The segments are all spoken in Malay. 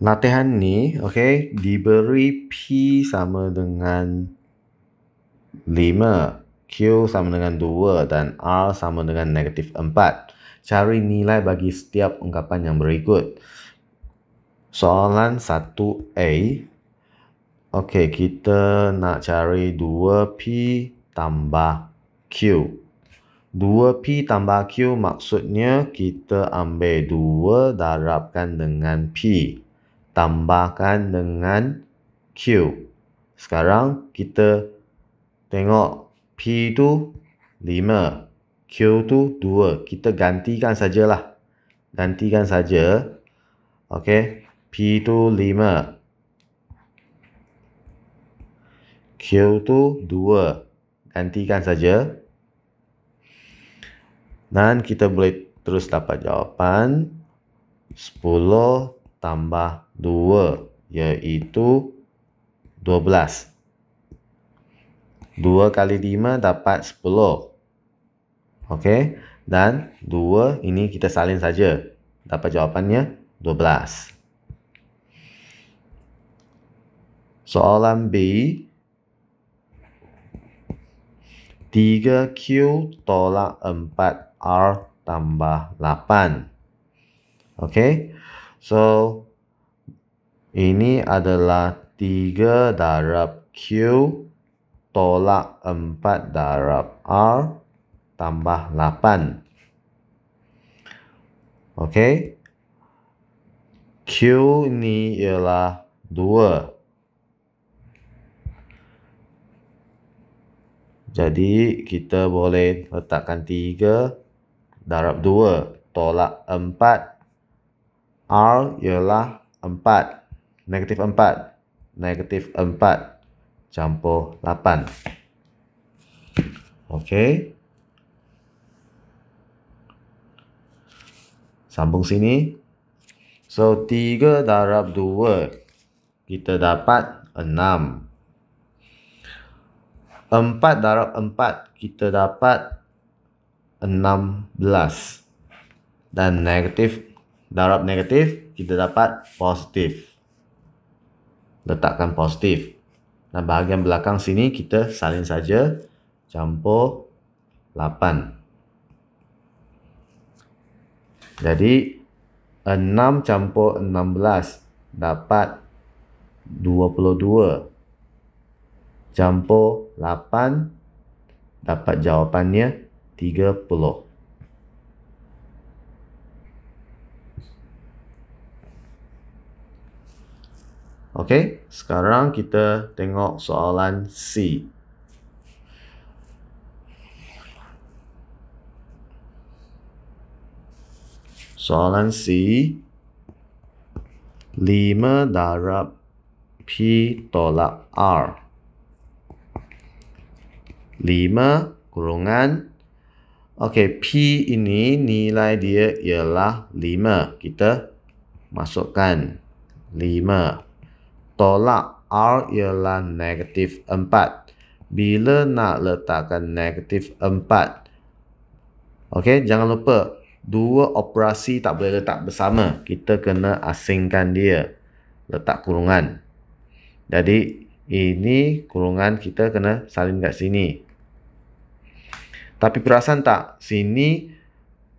latihan ni okay, diberi p sama dengan 5 q sama dengan 2 dan r sama dengan negatif 4 cari nilai bagi setiap ungkapan yang berikut soalan 1a okey kita nak cari 2p tambah q 2p tambah q maksudnya kita ambil 2 darabkan dengan p tambahkan dengan Q. Sekarang kita tengok P tu 5, Q tu 2. Kita gantikan sajalah. Gantikan saja. Okey, P tu 5. Q tu 2. Gantikan saja. Dan kita boleh terus dapat jawapan 10 tambah 2 iaitu 12. 2 kali 5 dapat 10. Okey. Dan 2 ini kita salin saja. Dapat jawapannya 12. Soalan B. 3Q tolak 4R tambah 8. Okey. So ini adalah tiga darab Q tolak empat darab R tambah lapan. Okay. Q ni ialah dua. Jadi kita boleh letakkan tiga darab dua tolak empat R ialah 4. Negatif 4. Negatif 4. Campur 8. Okey. Sambung sini. So, 3 darab 2. Kita dapat 6. 4 darab 4. Kita dapat 16. Dan negatif darab negatif kita dapat positif letakkan positif dan bahagian belakang sini kita salin saja campur 8 jadi 6 campur 16 dapat 22 campur 8 dapat jawapannya 30 Okey, sekarang kita tengok soalan C. Soalan C 5 darab P tolak R 5 kurungan Ok, P ini nilai dia ialah 5 Kita masukkan tolak R ialah negatif 4. Bila nak letakkan negatif 4? Okey, jangan lupa dua operasi tak boleh letak bersama. Kita kena asingkan dia. Letak kurungan. Jadi, ini kurungan kita kena salin kat sini. Tapi perasan tak? Sini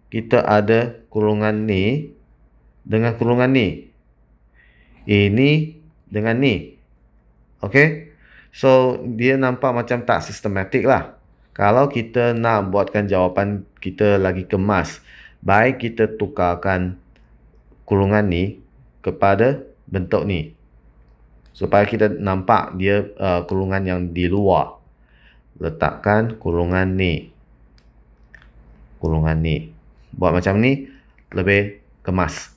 kita ada kurungan ni dengan kurungan ni. Ini dengan ni. Okay. So, dia nampak macam tak sistematik lah. Kalau kita nak buatkan jawapan kita lagi kemas, baik kita tukarkan kurungan ni kepada bentuk ni. Supaya kita nampak dia uh, kurungan yang di luar. Letakkan kurungan ni. Kurungan ni. Buat macam ni, lebih kemas.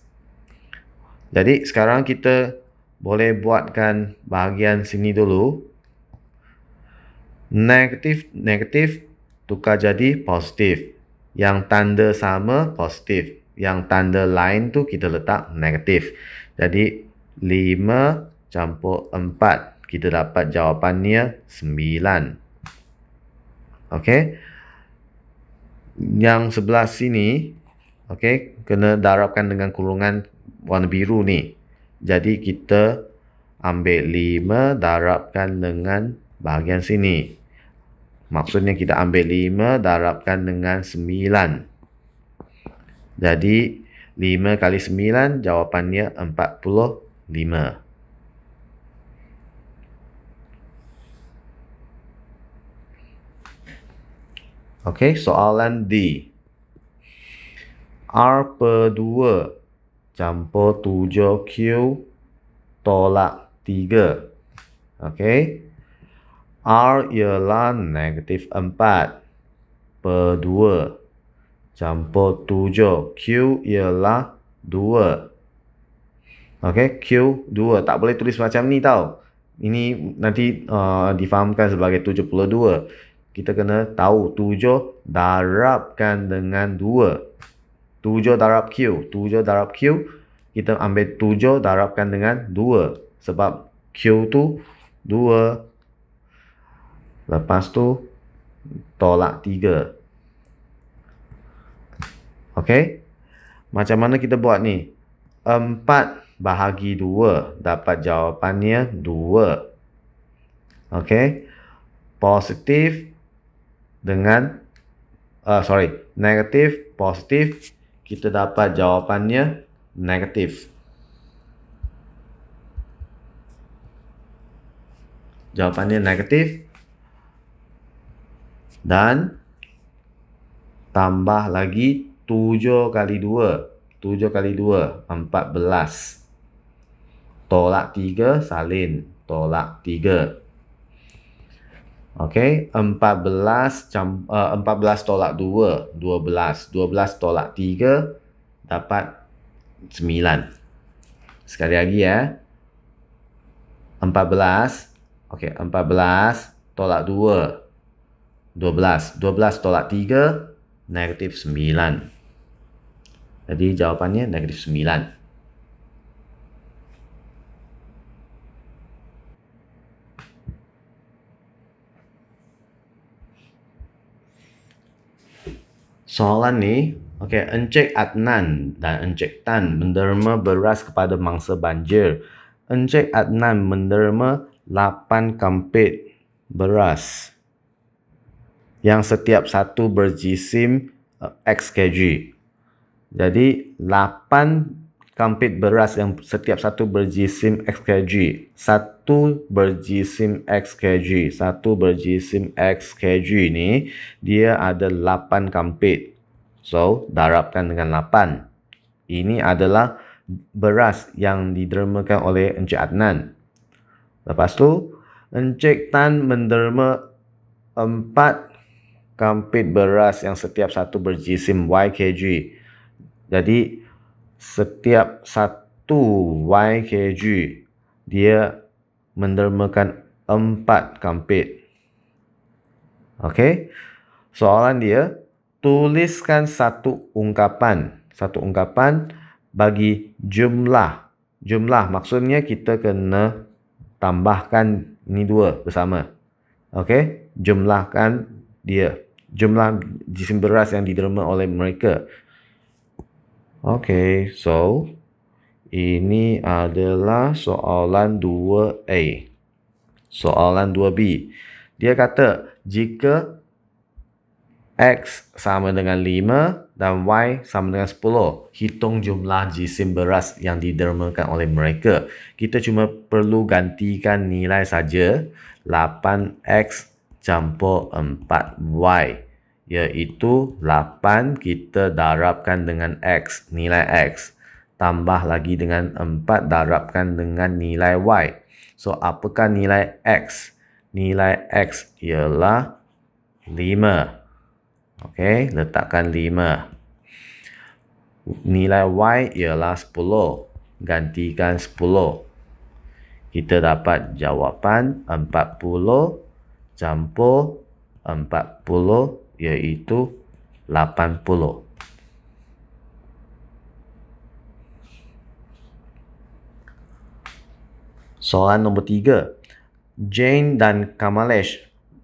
Jadi, sekarang kita boleh buatkan bahagian sini dulu. Negatif, negatif, tukar jadi positif. Yang tanda sama positif. Yang tanda lain tu kita letak negatif. Jadi 5 campur 4. Kita dapat jawapannya 9. Okey. Yang sebelah sini. Okey. Kena darabkan dengan kurungan warna biru ni. Jadi kita ambil 5 darabkan dengan bahagian sini. Maksudnya kita ambil 5 darabkan dengan 9. Jadi 5 kali 9 jawapannya 45. Okey, soalan D. R per 2 campur tujuh q tolak tiga, Okey. R ialah negatif empat per dua. Campur tujuh Q ialah dua, Okey. Q dua Tak boleh tulis macam ni tau. Ini nanti uh, difahamkan sebagai tujuh dua. Kita kena tahu tujuh darabkan dengan dua. 7 darab Q. 7 darab Q. Kita ambil 7 darabkan dengan 2. Sebab Q tu 2. Lepas tu tolak 3. Okey. Macam mana kita buat ni? 4 bahagi 2. Dapat jawapannya 2. Okey. Positif dengan uh, sorry negatif positif kita dapat jawapannya negatif. Jawapannya negatif. Dan tambah lagi 7 kali 2. 7 kali 2, 14. Tolak 3, salin. Tolak 3. Okay, 14 jam, uh, eh, 14 tolak 2, 12, 12 tolak 3, dapat 9. Sekali lagi ya. 14, okay, 14 tolak 2, 12, 12 tolak 3, negatif 9. Jadi jawapannya negatif 9. 9. soalan ni, okay, Encik Adnan dan Encik Tan menderma beras kepada mangsa banjir. Encik Adnan menderma 8 kampit beras yang setiap satu berjisim eh, X kg. Jadi 8 kampit beras yang setiap satu berjisim X kg. Satu berjisim X kg. Satu berjisim X kg ini dia ada 8 kampit. So, darabkan dengan 8. Ini adalah beras yang didermakan oleh Encik Adnan. Lepas tu, Encik Tan menderma 4 kampit beras yang setiap satu berjisim y kg. Jadi, setiap satu YKG dia mendermakan empat kampit. Okey. Soalan dia, tuliskan satu ungkapan. Satu ungkapan bagi jumlah. Jumlah maksudnya kita kena tambahkan ni dua bersama. Okey. Jumlahkan dia. Jumlah jisim beras yang diderma oleh mereka. Okay, so ini adalah soalan 2A. Soalan 2B. Dia kata jika X sama dengan 5 dan Y sama dengan 10, hitung jumlah jisim beras yang didermakan oleh mereka. Kita cuma perlu gantikan nilai saja 8X campur 4Y iaitu 8 kita darabkan dengan x, nilai x. Tambah lagi dengan 4 darabkan dengan nilai y. So, apakah nilai x? Nilai x ialah 5. Okey, letakkan 5. Nilai y ialah 10. Gantikan 10. Kita dapat jawapan 40 campur 40 yaitu 80. Soalan nomor 3. Jane dan Kamalesh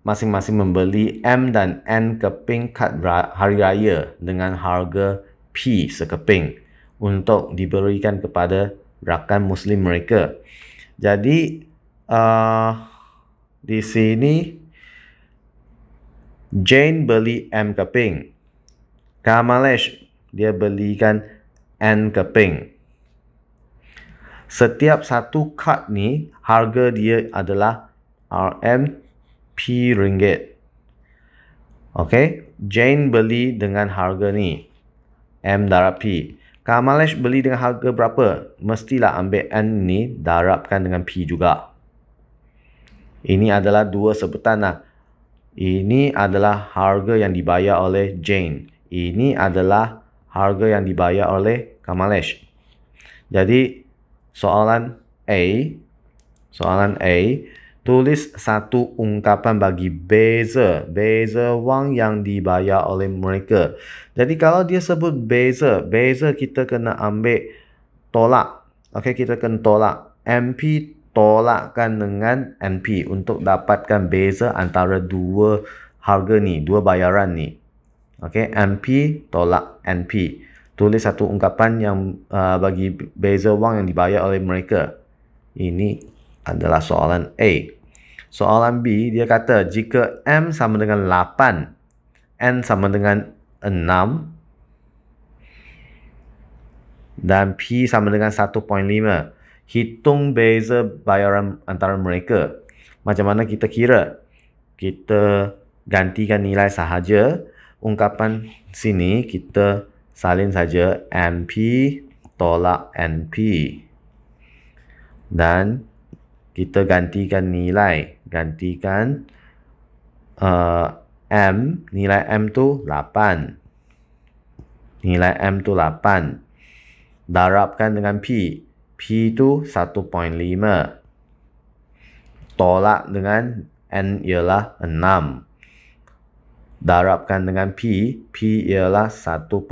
masing-masing membeli M dan N keping kad hari raya dengan harga P sekeping untuk diberikan kepada rakan muslim mereka. Jadi uh, di sini Jane beli M keping. Kamalesh, dia belikan N keping. Setiap satu kad ni, harga dia adalah RM P ringgit. Okay, Jane beli dengan harga ni, M darab P. Kamalesh beli dengan harga berapa? Mestilah ambil N ni darabkan dengan P juga. Ini adalah dua sebutan lah. Ini adalah harga yang dibayar oleh Jane. Ini adalah harga yang dibayar oleh Kamalesh. Jadi soalan A, soalan A, tulis satu ungkapan bagi beza, beza wang yang dibayar oleh mereka. Jadi kalau dia sebut beza, beza kita kena ambil tolak. Okey, kita kena tolak. MP tolakkan dengan MP untuk dapatkan beza antara dua harga ni, dua bayaran ni. Okey, MP tolak NP. Tulis satu ungkapan yang uh, bagi beza wang yang dibayar oleh mereka. Ini adalah soalan A. Soalan B, dia kata jika M sama dengan 8, N sama dengan 6, dan P sama dengan hitung beza bayaran antara mereka. Macam mana kita kira? Kita gantikan nilai sahaja. Ungkapan sini kita salin saja MP tolak NP. Dan kita gantikan nilai. Gantikan uh, M. Nilai M tu 8. Nilai M tu 8. Darabkan dengan P. P tu 1.5. Tolak dengan N ialah 6. Darabkan dengan P, P ialah 1.5.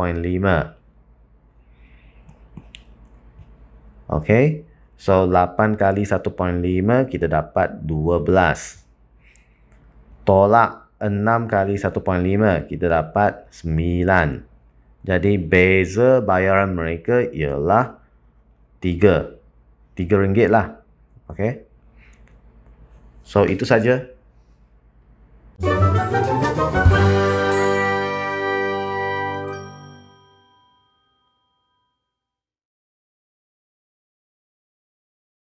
Okay, so 8 kali 1.5 kita dapat 12. Tolak 6 kali 1.5 kita dapat 9. Jadi beza bayaran mereka ialah 9 tiga tiga ringgit lah okay so itu saja